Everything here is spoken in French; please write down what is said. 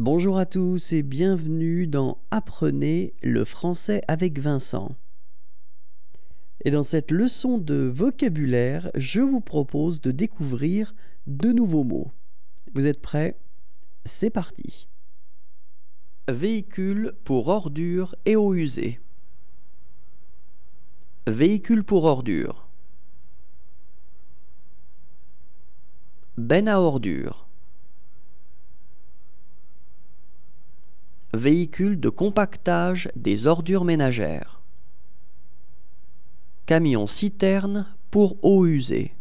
Bonjour à tous et bienvenue dans Apprenez le français avec Vincent. Et dans cette leçon de vocabulaire, je vous propose de découvrir de nouveaux mots. Vous êtes prêts C'est parti. Véhicule pour ordures et au usées. Véhicule pour ordures. Ben à ordures. Véhicule de compactage des ordures ménagères. Camion citerne pour eau usée.